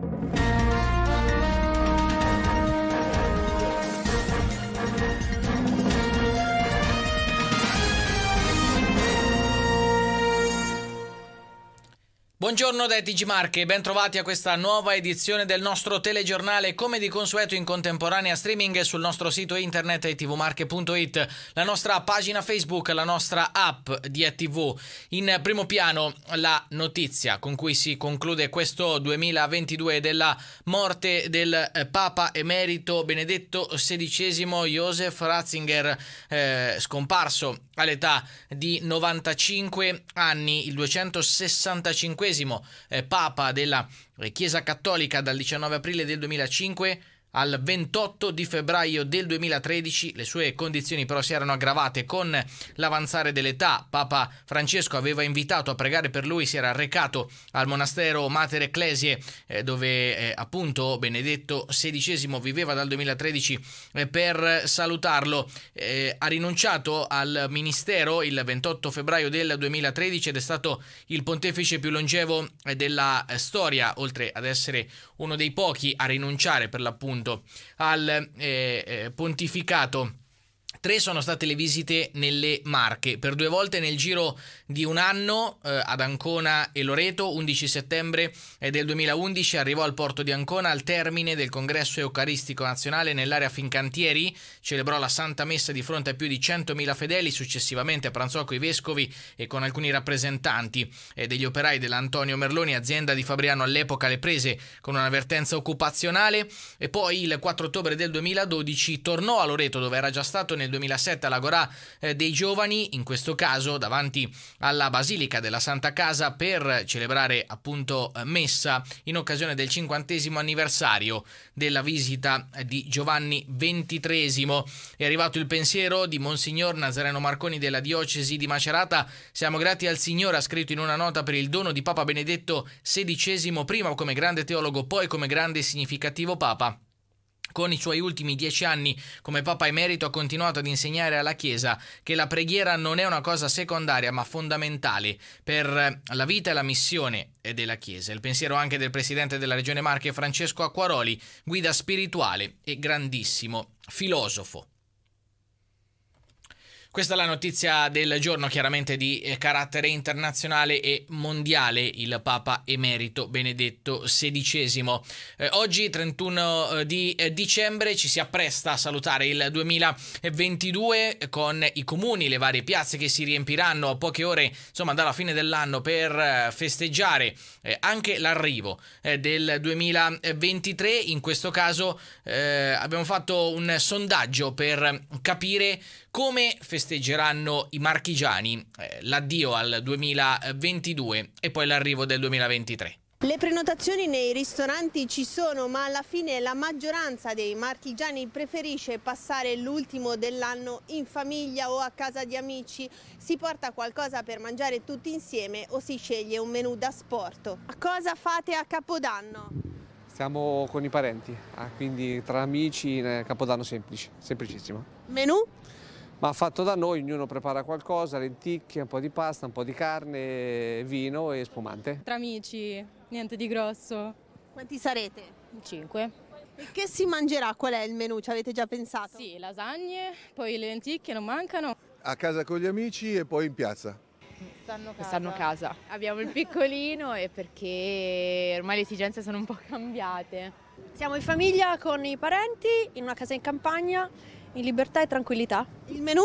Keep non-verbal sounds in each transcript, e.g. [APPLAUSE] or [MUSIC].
you Buongiorno da Digimarche, ben trovati a questa nuova edizione del nostro telegiornale come di consueto in contemporanea streaming sul nostro sito internet tvmarche.it, la nostra pagina Facebook, la nostra app di ETV. In primo piano la notizia con cui si conclude questo 2022 della morte del eh, Papa emerito Benedetto XVI Joseph Ratzinger, eh, scomparso all'età di 95 anni, il 265 eh, Papa della eh, Chiesa Cattolica dal 19 aprile del 2005 al 28 di febbraio del 2013. Le sue condizioni però si erano aggravate con l'avanzare dell'età. Papa Francesco aveva invitato a pregare per lui, si era recato al monastero Mater Ecclesie eh, dove eh, appunto Benedetto XVI viveva dal 2013 eh, per salutarlo. Eh, ha rinunciato al ministero il 28 febbraio del 2013 ed è stato il pontefice più longevo eh, della eh, storia, oltre ad essere uno dei pochi a rinunciare per l'appunto appunto al eh, eh pontificato Tre sono state le visite nelle Marche, per due volte nel giro di un anno eh, ad Ancona e Loreto, 11 settembre eh, del 2011 arrivò al porto di Ancona al termine del congresso eucaristico nazionale nell'area Fincantieri, celebrò la Santa Messa di fronte a più di 100.000 fedeli, successivamente pranzò con i vescovi e con alcuni rappresentanti eh, degli operai dell'Antonio Merloni, azienda di Fabriano all'epoca le prese con un'avvertenza occupazionale e poi il 4 ottobre del 2012 tornò a Loreto dove era già stato nel 2007 all'Agorà eh, dei Giovani, in questo caso davanti alla Basilica della Santa Casa per celebrare appunto eh, messa in occasione del cinquantesimo anniversario della visita eh, di Giovanni XXIII. È arrivato il pensiero di Monsignor Nazareno Marconi della diocesi di Macerata. Siamo grati al Signore, ha scritto in una nota per il dono di Papa Benedetto XVI, prima come grande teologo, poi come grande e significativo Papa. Con i suoi ultimi dieci anni come Papa Emerito ha continuato ad insegnare alla Chiesa che la preghiera non è una cosa secondaria ma fondamentale per eh, la vita e la missione eh, della Chiesa. Il pensiero anche del Presidente della Regione Marche Francesco Acquaroli, guida spirituale e grandissimo filosofo. Questa è la notizia del giorno, chiaramente di eh, carattere internazionale e mondiale, il Papa Emerito Benedetto XVI. Eh, oggi, 31 eh, di eh, dicembre, ci si appresta a salutare il 2022 con i comuni, le varie piazze che si riempiranno a poche ore, insomma, dalla fine dell'anno per festeggiare eh, anche l'arrivo eh, del 2023. In questo caso abbiamo fatto un sondaggio per capire come festeggeranno i marchigiani eh, l'addio al 2022 e poi l'arrivo del 2023. Le prenotazioni nei ristoranti ci sono, ma alla fine la maggioranza dei marchigiani preferisce passare l'ultimo dell'anno in famiglia o a casa di amici. Si porta qualcosa per mangiare tutti insieme o si sceglie un menù da sport. Cosa fate a Capodanno? Siamo con i parenti, ah, quindi tra amici eh, Capodanno semplice, semplicissimo. Menù? ma fatto da noi, ognuno prepara qualcosa, lenticchie, un po' di pasta, un po' di carne, vino e spumante. Tra amici, niente di grosso. Quanti sarete? Cinque. che si mangerà? Qual è il menù? Ci avete già pensato? Sì, lasagne, poi le lenticchie non mancano. A casa con gli amici e poi in piazza. Stanno casa. Stanno casa. Abbiamo il piccolino e perché ormai le esigenze sono un po' [LAUGHS] cambiate. Siamo in famiglia con i parenti in una casa in campagna in libertà e tranquillità. Il menù?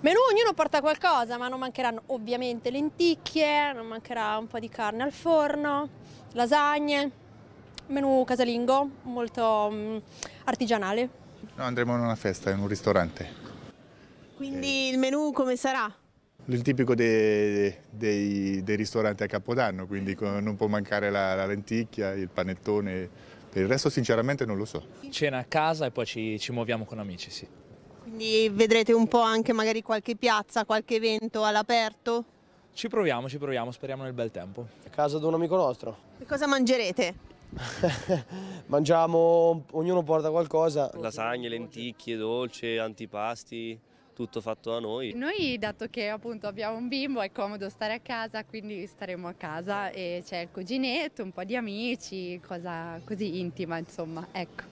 Menù ognuno porta qualcosa, ma non mancheranno ovviamente lenticchie, non mancherà un po' di carne al forno, lasagne, menù casalingo, molto mh, mm, artigianale. No, andremo in una festa, in un ristorante. Quindi eh. il menù come sarà? Il tipico dei, dei, dei ristoranti a Capodanno, quindi non può mancare la, la lenticchia, il panettone, per il resto sinceramente non lo so. Cena a casa e poi ci, ci muoviamo con amici, sì. Quindi vedrete un po' anche magari qualche piazza, qualche evento all'aperto? Ci proviamo, ci proviamo, speriamo nel bel tempo. A casa di un amico nostro. E cosa mangerete? [LAUGHS] Mangiamo, ognuno porta qualcosa. Lasagne, lenticchie, dolce, antipasti tutto fatto da noi. Noi dato che appunto abbiamo un bimbo è comodo stare a casa, quindi staremo a casa e c'è il cuginetto, un po' di amici, cosa così intima insomma, ecco.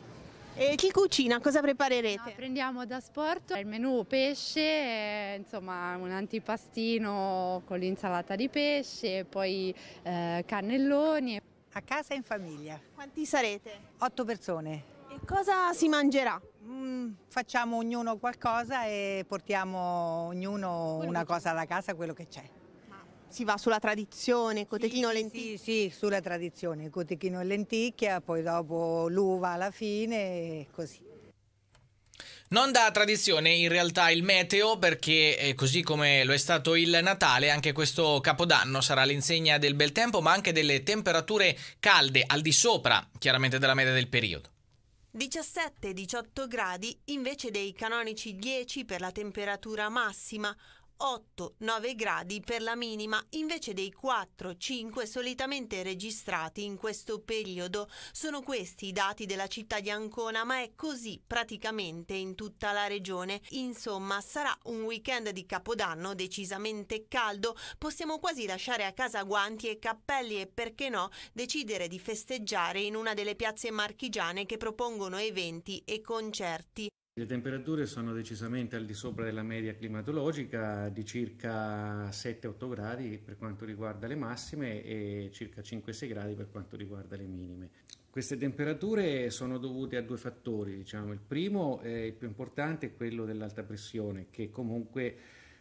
E chi cucina? Cosa preparerete? No, prendiamo da sport il menù pesce, eh, insomma un antipastino con l'insalata di pesce, poi eh, cannelloni. A casa in famiglia. Quanti sarete? Otto persone. E cosa si mangerà? Mm, facciamo ognuno qualcosa e portiamo ognuno quello una cosa alla casa, quello che c'è. Si va sulla tradizione, cotechino sì, lenticchia? Sì, sì, sulla tradizione, cotechino e lenticchia, poi dopo l'uva alla fine e così. Non da tradizione in realtà il meteo perché eh, così come lo è stato il Natale anche questo Capodanno sarà l'insegna del bel tempo ma anche delle temperature calde al di sopra chiaramente della media del periodo. 17-18 gradi invece dei canonici 10 per la temperatura massima, 8-9 gradi per la minima invece dei 4-5 solitamente registrati in questo periodo. Sono questi i dati della città di Ancona, ma è così praticamente in tutta la regione. Insomma, sarà un weekend di Capodanno decisamente caldo. Possiamo quasi lasciare a casa guanti e cappelli e perché no decidere di festeggiare in una delle piazze marchigiane che propongono eventi e concerti. Le temperature sono decisamente al di sopra della media climatologica di circa 7-8 gradi per quanto riguarda le massime e circa 5-6 gradi per quanto riguarda le minime. Queste temperature sono dovute a due fattori, diciamo. il primo e il più importante è quello dell'alta pressione che comunque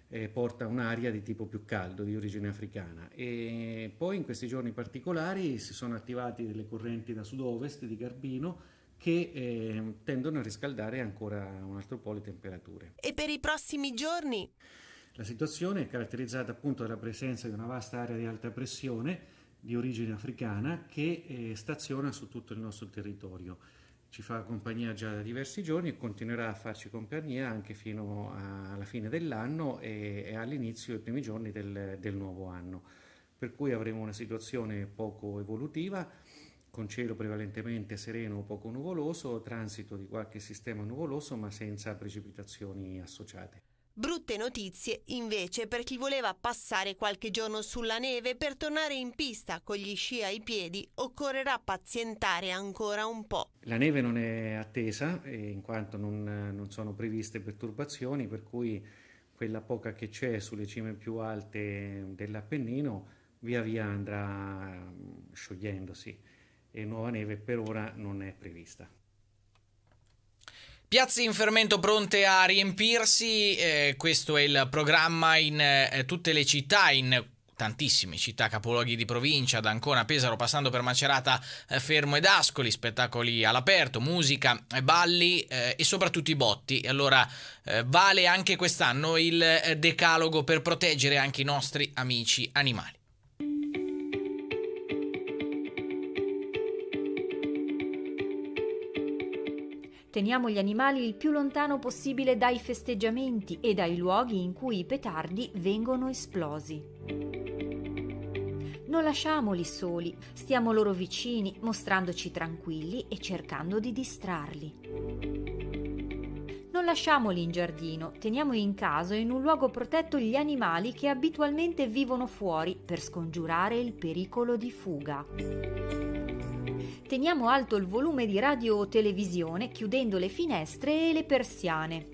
eh, porta un'aria di tipo più caldo, di origine africana. E poi in questi giorni particolari si sono attivate delle correnti da sud-ovest di Garbino che eh, tendono a riscaldare ancora un altro po' le temperature. E per i prossimi giorni? La situazione è caratterizzata appunto dalla presenza di una vasta area di alta pressione di origine africana che eh, staziona su tutto il nostro territorio. Ci fa compagnia già da diversi giorni e continuerà a farci compagnia anche fino alla fine dell'anno e, e all'inizio, dei primi giorni del, del nuovo anno. Per cui avremo una situazione poco evolutiva con cielo prevalentemente sereno o poco nuvoloso, transito di qualche sistema nuvoloso ma senza precipitazioni associate. Brutte notizie invece per chi voleva passare qualche giorno sulla neve per tornare in pista con gli sci ai piedi occorrerà pazientare ancora un po'. La neve non è attesa eh, in quanto non, non sono previste perturbazioni per cui quella poca che c'è sulle cime più alte dell'Appennino via via andrà mm, sciogliendosi e nuova neve per ora non è prevista. Piazze in fermento pronte a riempirsi, eh, questo è il programma in eh, tutte le città, in tantissime città, capoluoghi di provincia, da Ancona Pesaro, passando per Macerata, eh, Fermo ed Ascoli, spettacoli all'aperto, musica, eh, balli eh, e soprattutto i botti. Allora eh, vale anche quest'anno il eh, decalogo per proteggere anche i nostri amici animali. Teniamo gli animali il più lontano possibile dai festeggiamenti e dai luoghi in cui i petardi vengono esplosi. Non lasciamoli soli, stiamo loro vicini, mostrandoci tranquilli e cercando di distrarli. Non lasciamoli in giardino, teniamo in casa e in un luogo protetto gli animali che abitualmente vivono fuori per scongiurare il pericolo di fuga teniamo alto il volume di radio o televisione chiudendo le finestre e le persiane.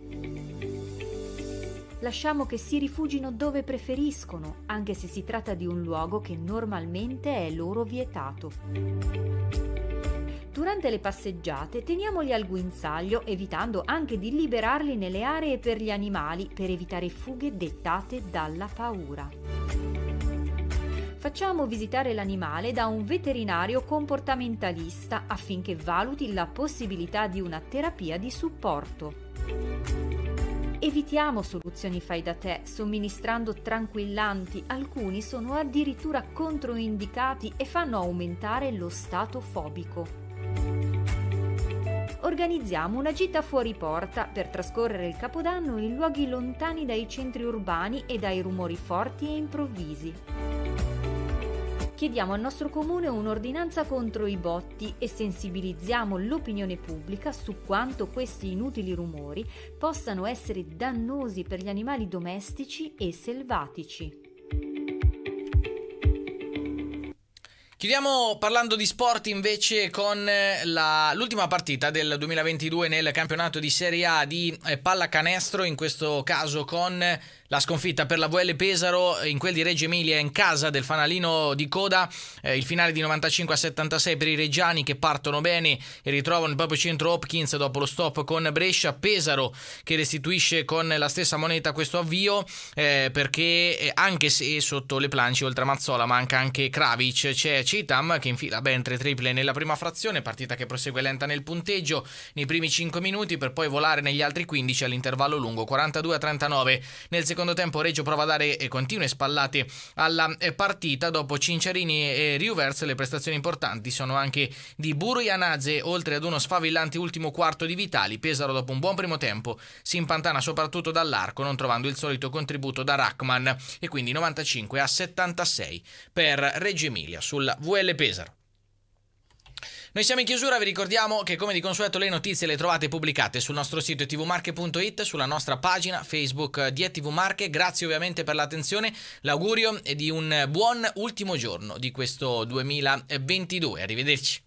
Lasciamo che si rifugino dove preferiscono, anche se si tratta di un luogo che normalmente è loro vietato. Durante le passeggiate teniamoli al guinzaglio, evitando anche di liberarli nelle aree per gli animali per evitare fughe dettate dalla paura facciamo visitare l'animale da un veterinario comportamentalista affinché valuti la possibilità di una terapia di supporto. Evitiamo soluzioni fai da te, somministrando tranquillanti, alcuni sono addirittura controindicati e fanno aumentare lo stato fobico organizziamo una gita fuori porta per trascorrere il Capodanno in luoghi lontani dai centri urbani e dai rumori forti e improvvisi chiediamo al nostro comune un'ordinanza contro i botti e sensibilizziamo l'opinione pubblica su quanto questi inutili rumori possano essere dannosi per gli animali domestici e selvatici. Chiudiamo parlando di sport invece con eh, la, l'ultima partita del 2022 nel campionato di Serie A di eh, pallacanestro, in questo caso con eh, la sconfitta per la VL Pesaro in quel di Reggio Emilia in casa del fanalino di coda, eh, il finale di 95 a 76 per i reggiani che partono bene e ritrovano il proprio centro Hopkins dopo lo stop con Brescia, Pesaro che restituisce con la stessa moneta questo avvio eh, perché eh, anche se sotto le planci oltre a Mazzola manca anche Kravic, c'è Citam che infila ben tre triple nella prima frazione, partita che prosegue lenta nel punteggio nei primi 5 minuti per poi volare negli altri 15 all'intervallo lungo 42 a 39 nel secondo secondo tempo Reggio prova a dare eh, continue spallate alla eh, partita dopo Cincerini e Riuvers le prestazioni importanti sono anche di Buru Ianazze oltre ad uno sfavillante ultimo quarto di Vitali Pesaro dopo un buon primo tempo si impantana soprattutto dall'arco non trovando il solito contributo da Rachman e quindi 95 a 76 per Reggio Emilia sulla VL Pesaro noi siamo in chiusura, vi ricordiamo che come di consueto le notizie le trovate pubblicate sul nostro sito tvmarche.it, sulla nostra pagina Facebook eh, di TV Marche. Grazie ovviamente per l'attenzione, l'augurio è di un buon ultimo giorno di questo 2022. Arrivederci.